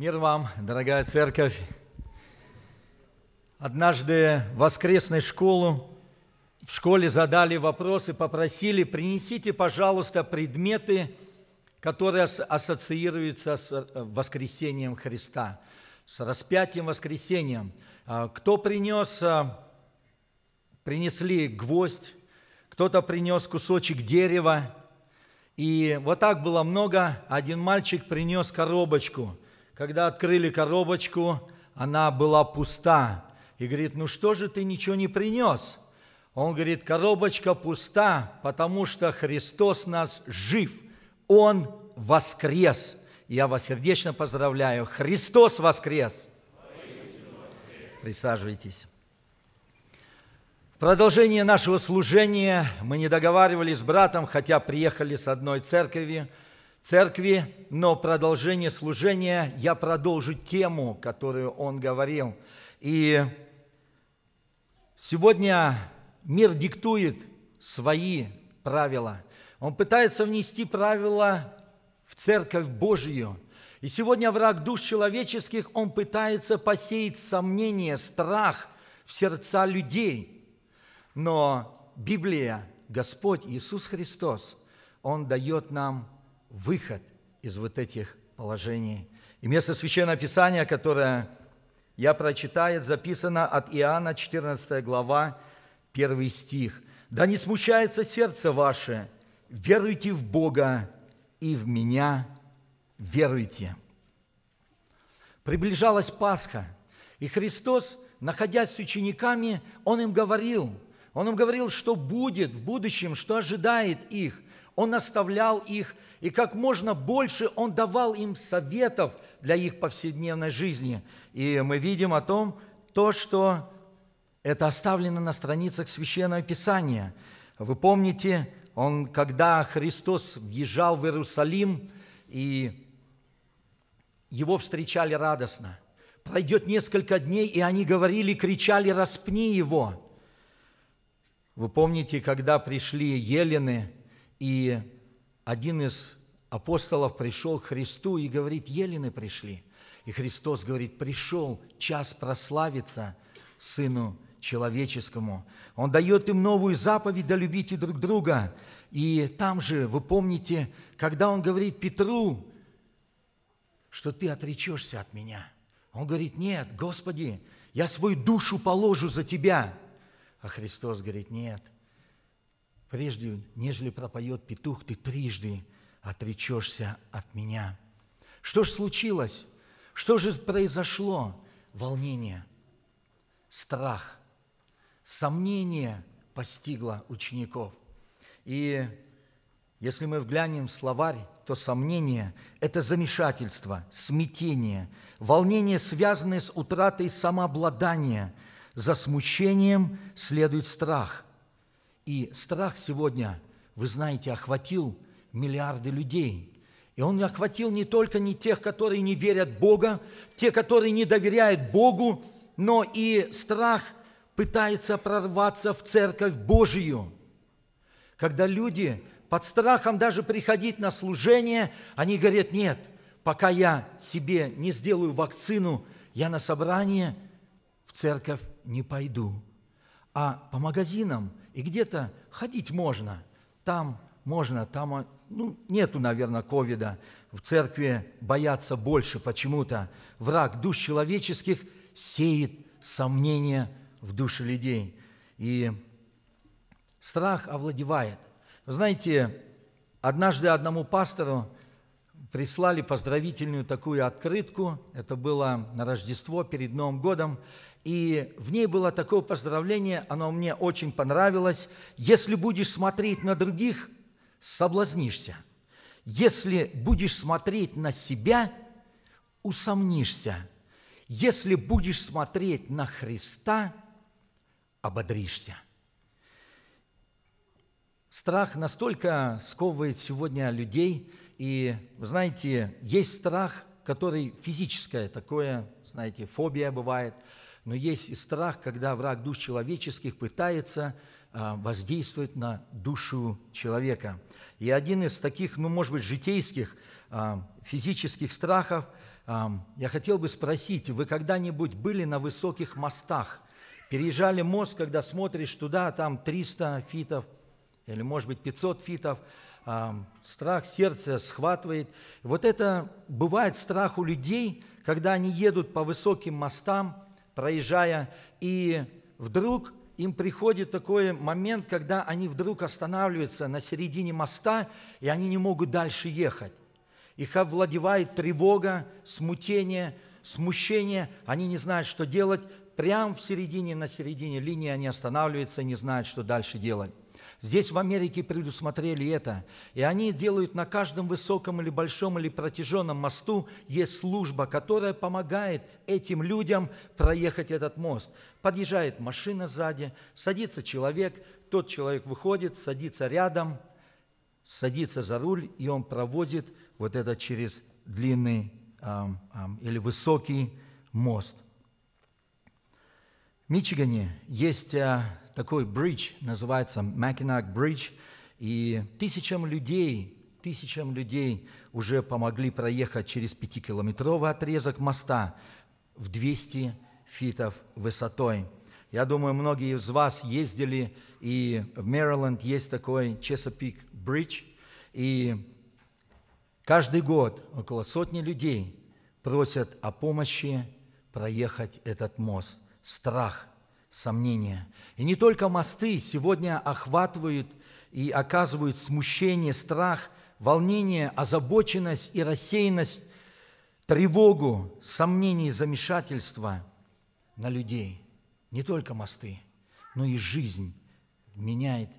Мир вам, дорогая церковь. Однажды в воскресной школу в школе задали вопрос и попросили, принесите, пожалуйста, предметы, которые ассоциируются с э, воскресением Христа, с распятием воскресением. А, кто принес, э, принесли гвоздь, кто-то принес кусочек дерева, и вот так было много. Один мальчик принес коробочку – когда открыли коробочку, она была пуста. И говорит, ну что же ты ничего не принес? Он говорит, коробочка пуста, потому что Христос нас жив. Он воскрес. Я вас сердечно поздравляю. Христос воскрес. Присаживайтесь. продолжение нашего служения мы не договаривались с братом, хотя приехали с одной церкви – церкви, но продолжение служения я продолжу тему, которую он говорил. И сегодня мир диктует свои правила. Он пытается внести правила в церковь Божью. И сегодня враг душ человеческих, он пытается посеять сомнение, страх в сердца людей. Но Библия, Господь Иисус Христос, Он дает нам выход из вот этих положений. И место Священного Писания, которое я прочитаю, записано от Иоанна, 14 глава, 1 стих. «Да не смущается сердце ваше, веруйте в Бога и в Меня веруйте». Приближалась Пасха, и Христос, находясь с учениками, Он им говорил, Он им говорил, что будет в будущем, что ожидает их – он наставлял их, и как можно больше Он давал им советов для их повседневной жизни. И мы видим о том, то, что это оставлено на страницах Священного Писания. Вы помните, он, когда Христос въезжал в Иерусалим, и его встречали радостно. Пройдет несколько дней, и они говорили, кричали, распни его. Вы помните, когда пришли елены и один из апостолов пришел к Христу и говорит, елены пришли. И Христос говорит, пришел час прославиться Сыну человеческому. Он дает им новую заповедь, да любите друг друга. И там же, вы помните, когда он говорит Петру, что ты отречешься от меня. Он говорит, нет, Господи, я свою душу положу за тебя. А Христос говорит, нет – прежде, нежели пропоет петух, ты трижды отречешься от меня. Что же случилось? Что же произошло? Волнение, страх, сомнение постигло учеников. И если мы вглянем в словарь, то сомнение – это замешательство, смятение, волнение, связанное с утратой самообладания. За смущением следует страх – и страх сегодня, вы знаете, охватил миллиарды людей. И он охватил не только не тех, которые не верят Бога, те, которые не доверяют Богу, но и страх пытается прорваться в церковь Божию. Когда люди под страхом даже приходить на служение, они говорят, нет, пока я себе не сделаю вакцину, я на собрание в церковь не пойду. А по магазинам и где-то ходить можно. Там можно, там а, ну, нету, наверное, ковида. В церкви боятся больше почему-то. Враг душ человеческих сеет сомнения в душе людей. И страх овладевает. Вы знаете, однажды одному пастору прислали поздравительную такую открытку. Это было на Рождество перед Новым годом и в ней было такое поздравление, оно мне очень понравилось. Если будешь смотреть на других, соблазнишься. Если будешь смотреть на себя, усомнишься. Если будешь смотреть на Христа, ободришься. Страх настолько сковывает сегодня людей, и, знаете, есть страх, который физическое такое, знаете, фобия бывает – но есть и страх, когда враг душ человеческих пытается а, воздействовать на душу человека. И один из таких, ну, может быть, житейских, а, физических страхов, а, я хотел бы спросить, вы когда-нибудь были на высоких мостах? Переезжали мост, когда смотришь туда, там 300 фитов, или, может быть, 500 фитов, страх сердце схватывает. Вот это бывает страх у людей, когда они едут по высоким мостам, проезжая, и вдруг им приходит такой момент, когда они вдруг останавливаются на середине моста, и они не могут дальше ехать. Их овладевает тревога, смутение, смущение, они не знают, что делать. Прямо в середине, на середине линии они останавливаются, не знают, что дальше делать. Здесь в Америке предусмотрели это. И они делают на каждом высоком или большом или протяженном мосту есть служба, которая помогает этим людям проехать этот мост. Подъезжает машина сзади, садится человек, тот человек выходит, садится рядом, садится за руль, и он проводит вот это через длинный эм, эм, или высокий мост. В Мичигане есть а, такой бридж, называется Макинак бридж, и тысячам людей, тысячам людей уже помогли проехать через пятикилометровый отрезок моста в 200 фитов высотой. Я думаю, многие из вас ездили, и в Мэриленд есть такой Чесапик Бридж, и каждый год около сотни людей просят о помощи проехать этот мост. Страх сомнения. И не только мосты сегодня охватывают и оказывают смущение, страх, волнение, озабоченность и рассеянность, тревогу, сомнение и замешательство на людей. Не только мосты, но и жизнь меняет,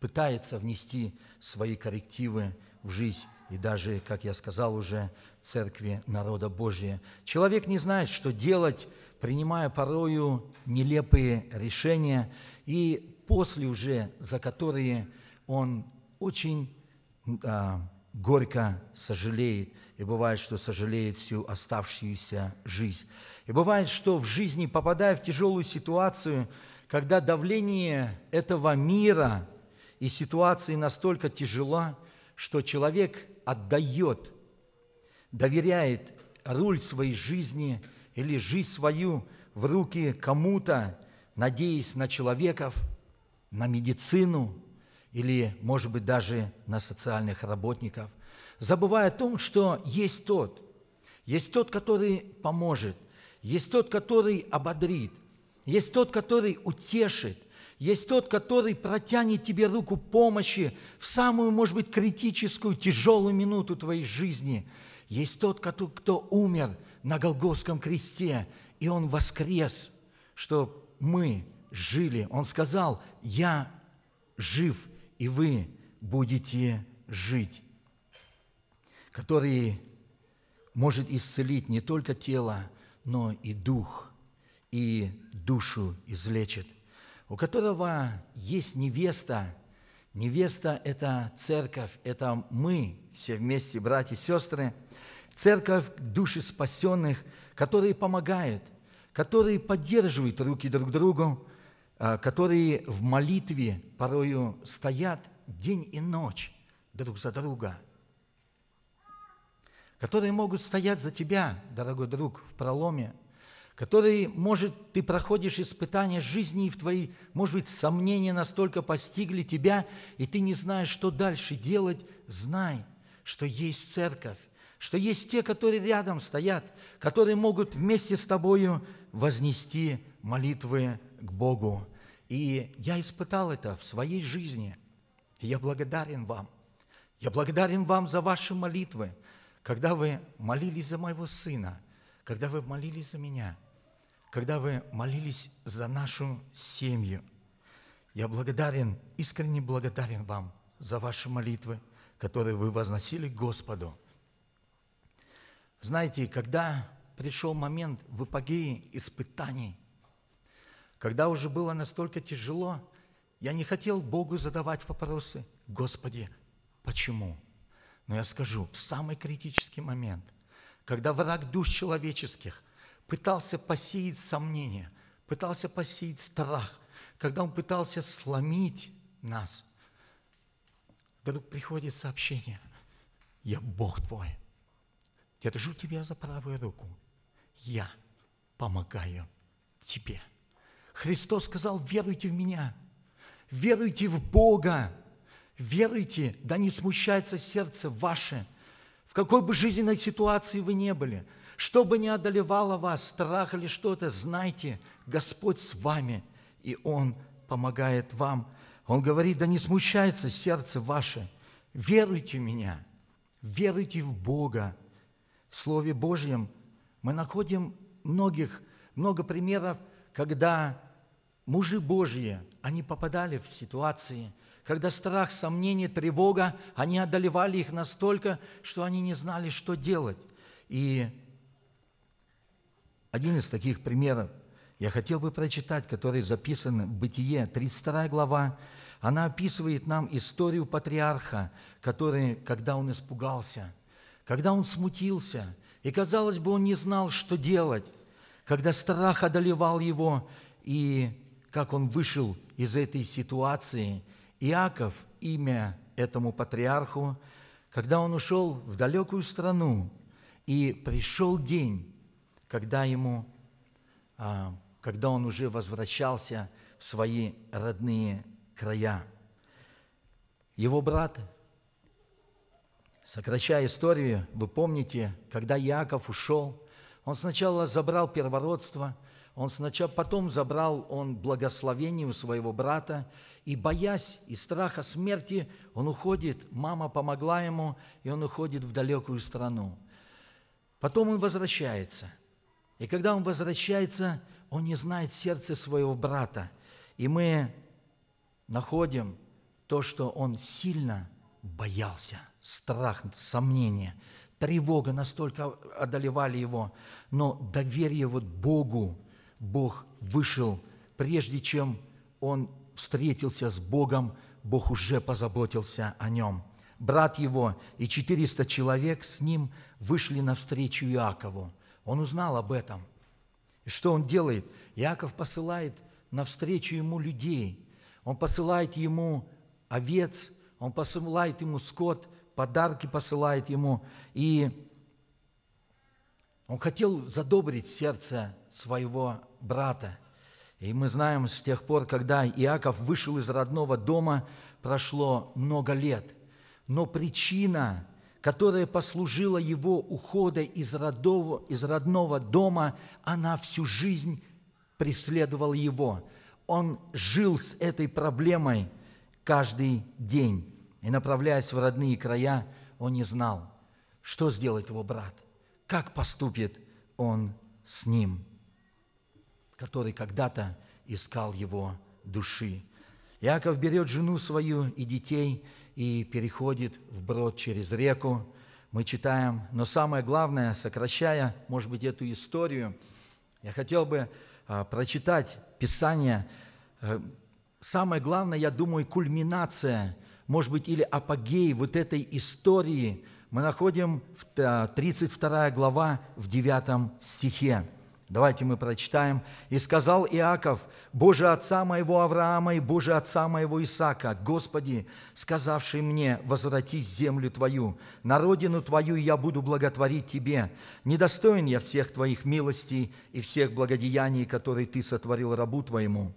пытается внести свои коррективы в жизнь и даже, как я сказал уже, церкви народа Божия. Человек не знает, что делать, принимая порою нелепые решения, и после уже, за которые он очень а, горько сожалеет, и бывает, что сожалеет всю оставшуюся жизнь. И бывает, что в жизни, попадая в тяжелую ситуацию, когда давление этого мира и ситуации настолько тяжело, что человек отдает, доверяет руль своей жизни – или жизнь свою в руки кому-то, надеясь на человеков, на медицину или, может быть, даже на социальных работников, забывая о том, что есть тот, есть тот, который поможет, есть тот, который ободрит, есть тот, который утешит, есть тот, который протянет тебе руку помощи в самую, может быть, критическую, тяжелую минуту твоей жизни. Есть тот, кто, умер на Голгофском кресте, и Он воскрес, что мы жили. Он сказал, я жив, и вы будете жить, который может исцелить не только тело, но и дух, и душу излечит, у которого есть невеста, Невеста – это церковь, это мы все вместе, братья и сестры, церковь души спасенных, которые помогают, которые поддерживают руки друг другу, а, которые в молитве порою стоят день и ночь друг за друга, которые могут стоять за тебя, дорогой друг, в проломе, которые, может, ты проходишь испытания жизни, и в твои, может быть, сомнения настолько постигли тебя, и ты не знаешь, что дальше делать, знай, что есть церковь, что есть те, которые рядом стоят, которые могут вместе с тобою вознести молитвы к Богу. И я испытал это в своей жизни. И я благодарен вам. Я благодарен вам за ваши молитвы, когда вы молились за моего сына, когда вы молились за меня, когда вы молились за нашу семью. Я благодарен, искренне благодарен вам за ваши молитвы, которые вы возносили Господу – знаете, когда пришел момент в эпогее испытаний, когда уже было настолько тяжело, я не хотел Богу задавать вопросы, Господи, почему? Но я скажу, в самый критический момент, когда враг душ человеческих пытался посеять сомнения, пытался посеять страх, когда он пытался сломить нас, вдруг приходит сообщение, я Бог твой – держу тебя за правую руку. Я помогаю тебе. Христос сказал, веруйте в меня, веруйте в Бога, веруйте, да не смущается сердце ваше, в какой бы жизненной ситуации вы не были, что бы ни одолевало вас, страх или что-то, знайте, Господь с вами, и Он помогает вам. Он говорит, да не смущается сердце ваше, веруйте в меня, веруйте в Бога, в Слове Божьем мы находим многих, много примеров, когда мужи Божьи, они попадали в ситуации, когда страх, сомнение, тревога, они одолевали их настолько, что они не знали, что делать. И один из таких примеров я хотел бы прочитать, который записан в Бытие, 32 глава. Она описывает нам историю патриарха, который, когда он испугался – когда он смутился, и, казалось бы, он не знал, что делать, когда страх одолевал его, и как он вышел из этой ситуации. Иаков, имя этому патриарху, когда он ушел в далекую страну, и пришел день, когда ему, а, когда он уже возвращался в свои родные края. Его брат Сокращая историю, вы помните, когда Яков ушел, он сначала забрал первородство, он сначала, потом забрал он благословение у своего брата, и боясь и страха смерти, он уходит, мама помогла ему, и он уходит в далекую страну. Потом он возвращается. И когда он возвращается, он не знает сердце своего брата. И мы находим то, что он сильно – боялся. Страх, сомнение, тревога настолько одолевали его. Но доверие вот Богу, Бог вышел, прежде чем он встретился с Богом, Бог уже позаботился о нем. Брат его и 400 человек с ним вышли навстречу Иакову. Он узнал об этом. И что он делает? Иаков посылает навстречу ему людей. Он посылает ему овец, он посылает ему скот, подарки посылает ему. И он хотел задобрить сердце своего брата. И мы знаем, с тех пор, когда Иаков вышел из родного дома, прошло много лет. Но причина, которая послужила его ухода из родного, из родного дома, она всю жизнь преследовала его. Он жил с этой проблемой каждый день. И направляясь в родные края, он не знал, что сделает его брат, как поступит он с ним, который когда-то искал его души. Яков берет жену свою и детей и переходит в брод через реку. Мы читаем, но самое главное, сокращая, может быть, эту историю, я хотел бы а, прочитать Писание. Э, самое главное, я думаю, кульминация может быть, или апогей вот этой истории мы находим в 32 глава в 9 стихе. Давайте мы прочитаем. «И сказал Иаков, Боже Отца моего Авраама и Боже Отца моего Исаака, Господи, сказавший мне, возвратись землю Твою, на родину Твою, и я буду благотворить Тебе. Недостоин я всех Твоих милостей и всех благодеяний, которые Ты сотворил рабу Твоему».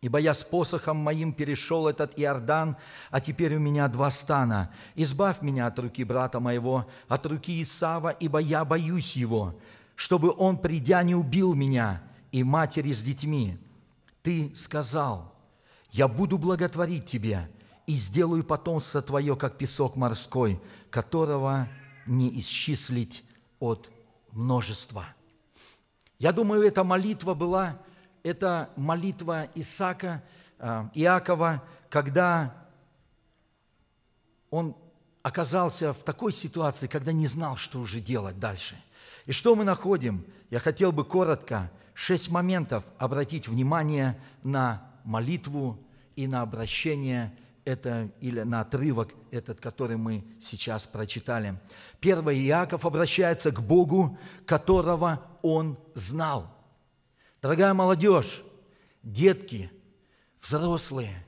Ибо я с посохом моим перешел этот Иордан, а теперь у меня два стана. Избавь меня от руки брата моего, от руки Исава, ибо я боюсь его, чтобы он, придя, не убил меня и матери с детьми. Ты сказал, я буду благотворить тебе и сделаю потомство твое, как песок морской, которого не исчислить от множества». Я думаю, эта молитва была –– это молитва Исаака, а, Иакова, когда он оказался в такой ситуации, когда не знал, что уже делать дальше. И что мы находим? Я хотел бы коротко шесть моментов обратить внимание на молитву и на обращение это, или на отрывок этот, который мы сейчас прочитали. Первый Иаков обращается к Богу, которого он знал – Дорогая молодежь, детки, взрослые,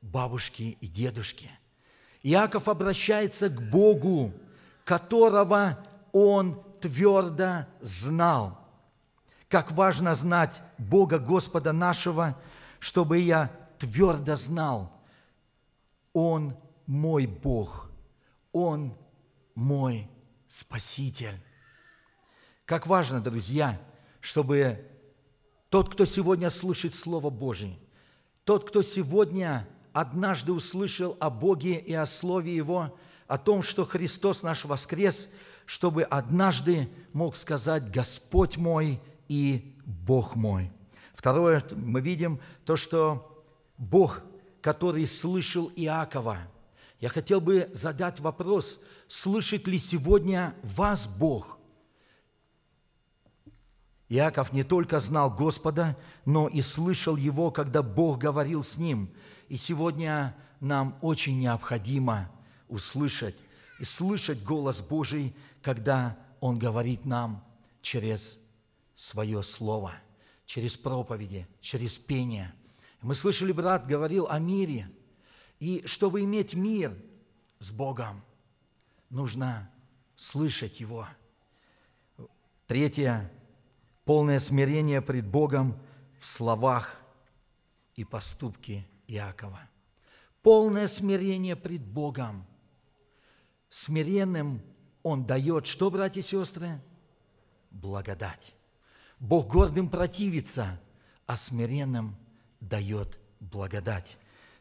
бабушки и дедушки. Иаков обращается к Богу, которого он твердо знал. Как важно знать Бога Господа нашего, чтобы я твердо знал, Он мой Бог, Он мой Спаситель. Как важно, друзья, чтобы тот, кто сегодня слышит Слово Божие, тот, кто сегодня однажды услышал о Боге и о Слове Его, о том, что Христос наш воскрес, чтобы однажды мог сказать «Господь мой и Бог мой». Второе, мы видим то, что Бог, который слышал Иакова, я хотел бы задать вопрос, слышит ли сегодня вас Бог – Иаков не только знал Господа, но и слышал Его, когда Бог говорил с ним. И сегодня нам очень необходимо услышать и слышать голос Божий, когда Он говорит нам через Свое Слово, через проповеди, через пение. Мы слышали, брат говорил о мире. И чтобы иметь мир с Богом, нужно слышать Его. Третье полное смирение пред Богом в словах и поступке Иакова. Полное смирение пред Богом. Смиренным он дает что, братья и сестры? Благодать. Бог гордым противится, а смиренным дает благодать.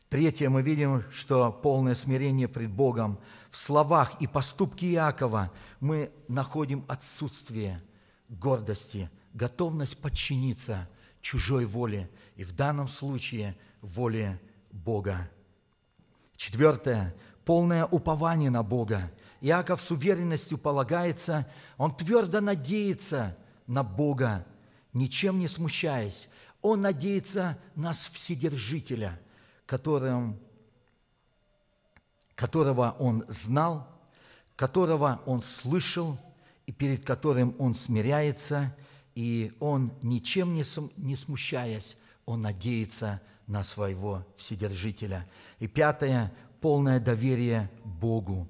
Третье, мы видим, что полное смирение пред Богом в словах и поступке Иакова мы находим отсутствие гордости – готовность подчиниться чужой воле, и в данном случае воле Бога. Четвертое. Полное упование на Бога. Иаков с уверенностью полагается, он твердо надеется на Бога, ничем не смущаясь. Он надеется на Вседержителя, которым, которого он знал, которого он слышал и перед которым он смиряется, и он, ничем не, сум, не смущаясь, он надеется на своего Вседержителя. И пятое – полное доверие Богу.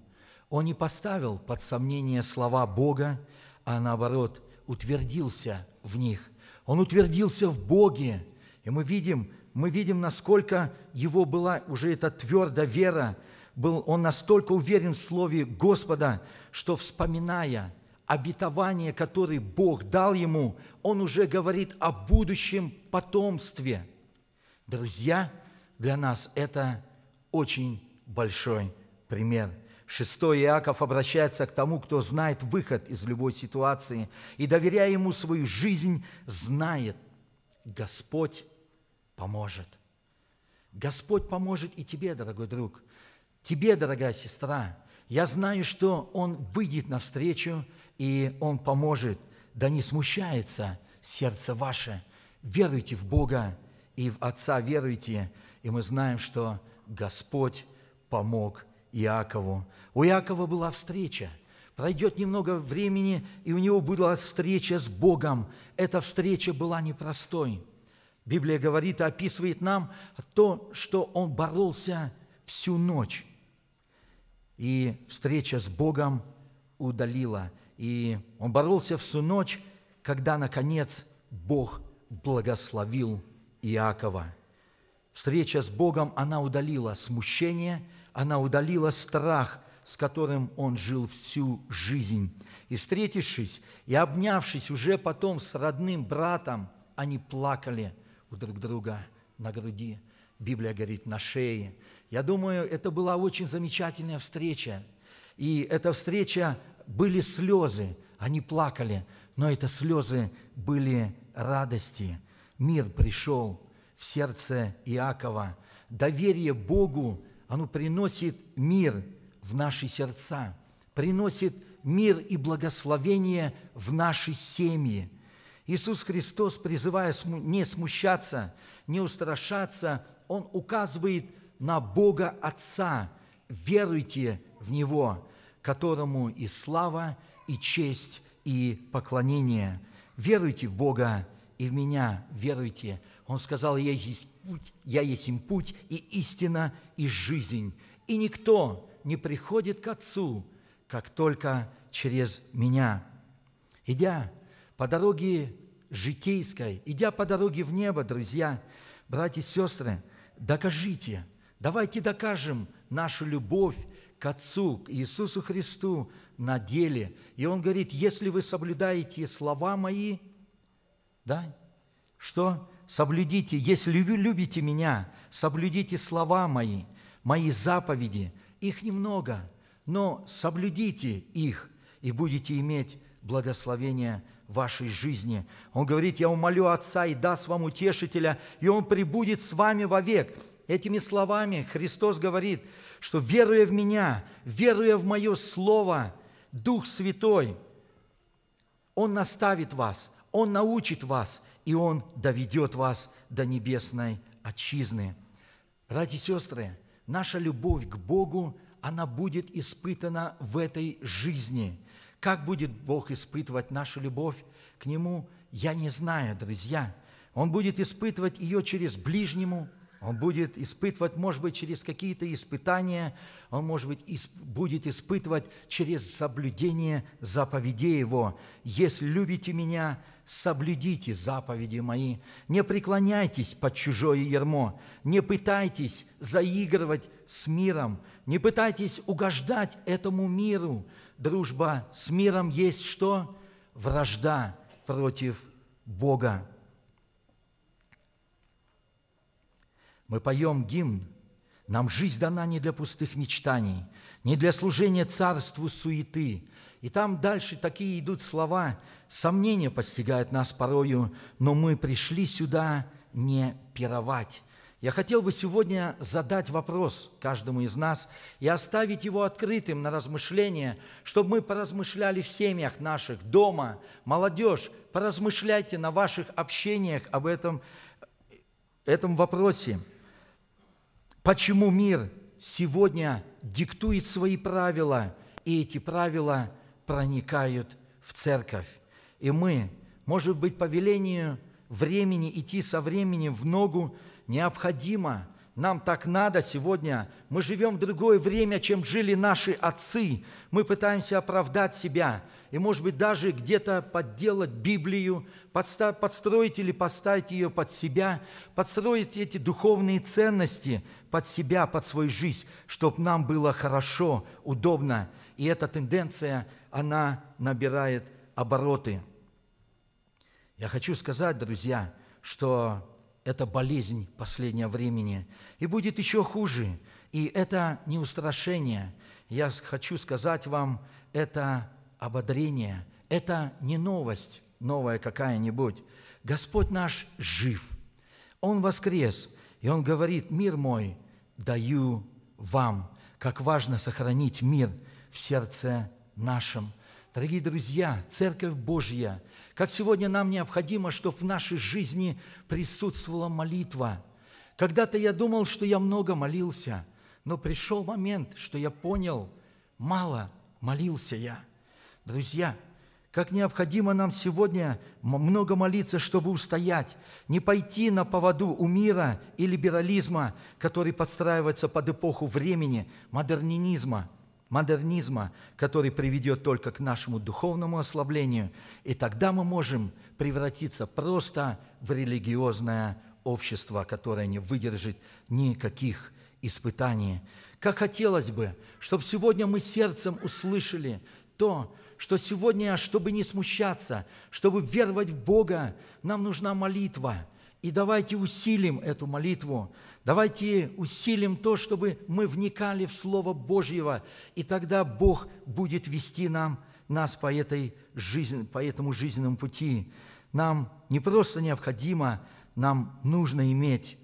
Он не поставил под сомнение слова Бога, а наоборот, утвердился в них. Он утвердился в Боге. И мы видим, мы видим, насколько его была уже эта твердая вера, был он настолько уверен в Слове Господа, что, вспоминая – обетование, которое Бог дал ему, он уже говорит о будущем потомстве. Друзья, для нас это очень большой пример. Шестой Иаков обращается к тому, кто знает выход из любой ситуации и, доверяя ему свою жизнь, знает, Господь поможет. Господь поможет и тебе, дорогой друг, тебе, дорогая сестра. Я знаю, что Он выйдет навстречу, и Он поможет. Да не смущается сердце ваше. Веруйте в Бога и в Отца веруйте. И мы знаем, что Господь помог Иакову. У Иакова была встреча. Пройдет немного времени, и у него была встреча с Богом. Эта встреча была непростой. Библия говорит, и описывает нам то, что он боролся всю ночь. И встреча с Богом удалила. И он боролся всю ночь, когда, наконец, Бог благословил Иакова. Встреча с Богом, она удалила смущение, она удалила страх, с которым он жил всю жизнь. И встретившись и обнявшись уже потом с родным братом, они плакали у друг друга на груди. Библия говорит, на шее. Я думаю, это была очень замечательная встреча. И эта встреча были слезы, они плакали, но это слезы были радости. Мир пришел в сердце Иакова. Доверие Богу, оно приносит мир в наши сердца, приносит мир и благословение в наши семьи. Иисус Христос, призывая не смущаться, не устрашаться, Он указывает на Бога Отца. Веруйте в Него, которому и слава, и честь, и поклонение. Веруйте в Бога и в меня веруйте. Он сказал, я есть путь, я есть им путь, и истина, и жизнь. И никто не приходит к Отцу, как только через меня. Идя по дороге житейской, идя по дороге в небо, друзья, братья и сестры, докажите, давайте докажем – нашу любовь к Отцу, к Иисусу Христу на деле. И Он говорит, если вы соблюдаете слова мои, да, что соблюдите, если любите меня, соблюдите слова мои, мои заповеди. Их немного, но соблюдите их, и будете иметь благословение в вашей жизни. Он говорит, я умолю Отца и даст вам утешителя, и Он прибудет с вами вовек. Этими словами Христос говорит, что веруя в Меня, веруя в Мое Слово, Дух Святой, Он наставит вас, Он научит вас, и Он доведет вас до небесной отчизны. братья и сестры, наша любовь к Богу, она будет испытана в этой жизни. Как будет Бог испытывать нашу любовь к Нему, я не знаю, друзья. Он будет испытывать ее через ближнему, он будет испытывать, может быть, через какие-то испытания, он, может быть, исп... будет испытывать через соблюдение заповедей Его. «Если любите Меня, соблюдите заповеди Мои, не преклоняйтесь под чужое ермо, не пытайтесь заигрывать с миром, не пытайтесь угождать этому миру. Дружба с миром есть что? Вражда против Бога». Мы поем гимн, нам жизнь дана не для пустых мечтаний, не для служения царству суеты. И там дальше такие идут слова. Сомнения постигают нас порою, но мы пришли сюда не пировать. Я хотел бы сегодня задать вопрос каждому из нас и оставить его открытым на размышление, чтобы мы поразмышляли в семьях наших, дома, молодежь, поразмышляйте на ваших общениях об этом, этом вопросе – Почему мир сегодня диктует свои правила, и эти правила проникают в церковь. И мы, может быть, по велению времени идти со временем в ногу необходимо – нам так надо сегодня. Мы живем в другое время, чем жили наши отцы. Мы пытаемся оправдать себя. И, может быть, даже где-то подделать Библию, подстроить или поставить ее под себя, подстроить эти духовные ценности под себя, под свою жизнь, чтобы нам было хорошо, удобно. И эта тенденция, она набирает обороты. Я хочу сказать, друзья, что это болезнь последнего времени. И будет еще хуже. И это не устрашение. Я хочу сказать вам, это ободрение. Это не новость новая какая-нибудь. Господь наш жив. Он воскрес. И Он говорит, мир мой даю вам. Как важно сохранить мир в сердце нашем. Дорогие друзья, Церковь Божья – как сегодня нам необходимо, чтобы в нашей жизни присутствовала молитва. Когда-то я думал, что я много молился, но пришел момент, что я понял, мало молился я. Друзья, как необходимо нам сегодня много молиться, чтобы устоять, не пойти на поводу у мира и либерализма, который подстраивается под эпоху времени, модернизма модернизма, который приведет только к нашему духовному ослаблению, и тогда мы можем превратиться просто в религиозное общество, которое не выдержит никаких испытаний. Как хотелось бы, чтобы сегодня мы сердцем услышали то, что сегодня, чтобы не смущаться, чтобы веровать в Бога, нам нужна молитва. И давайте усилим эту молитву, Давайте усилим то, чтобы мы вникали в Слово Божьего, и тогда Бог будет вести нам, нас по, этой жизни, по этому жизненному пути. Нам не просто необходимо, нам нужно иметь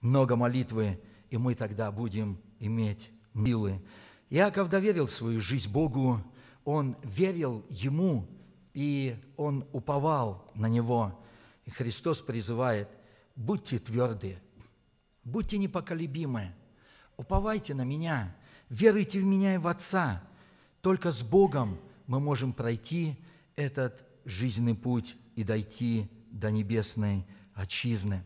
много молитвы, и мы тогда будем иметь милы. Иаков доверил свою жизнь Богу, он верил Ему, и он уповал на Него. И Христос призывает, будьте тверды – Будьте непоколебимы, уповайте на Меня, веруйте в Меня и в Отца. Только с Богом мы можем пройти этот жизненный путь и дойти до небесной отчизны.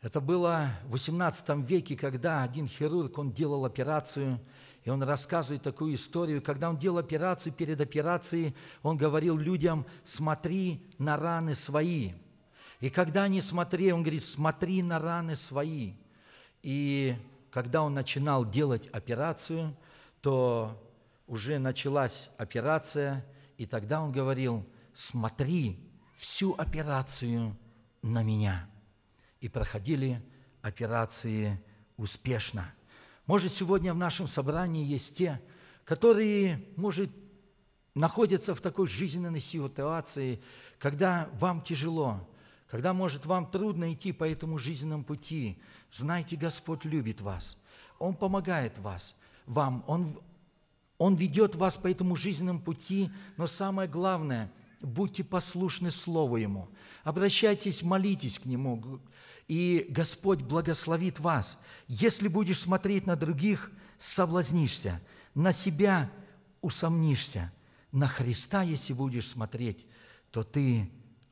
Это было в XVIII веке, когда один хирург, он делал операцию, и он рассказывает такую историю. Когда он делал операцию, перед операцией он говорил людям, смотри на раны свои – и когда они смотрели, он говорит, смотри на раны свои. И когда он начинал делать операцию, то уже началась операция, и тогда он говорил, смотри всю операцию на меня. И проходили операции успешно. Может, сегодня в нашем собрании есть те, которые, может, находятся в такой жизненной ситуации, когда вам тяжело, когда, может, вам трудно идти по этому жизненному пути, знайте, Господь любит вас. Он помогает вас, вам. Он, он ведет вас по этому жизненному пути, но самое главное – будьте послушны Слову Ему, обращайтесь, молитесь к Нему, и Господь благословит вас. Если будешь смотреть на других, соблазнишься, на себя усомнишься, на Христа, если будешь смотреть, то ты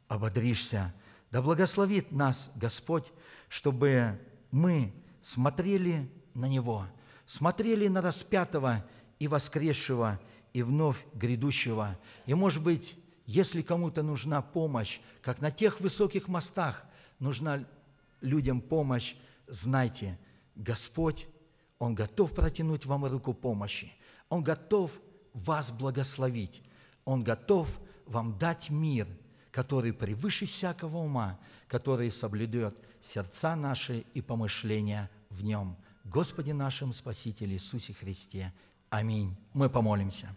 ободришься – да благословит нас Господь, чтобы мы смотрели на Него, смотрели на распятого и воскресшего, и вновь грядущего. И, может быть, если кому-то нужна помощь, как на тех высоких мостах нужна людям помощь, знайте, Господь, Он готов протянуть вам руку помощи, Он готов вас благословить, Он готов вам дать мир – который превыше всякого ума, который соблюдет сердца наши и помышления в нем. Господи нашим Спаситель Иисусе Христе. Аминь. Мы помолимся.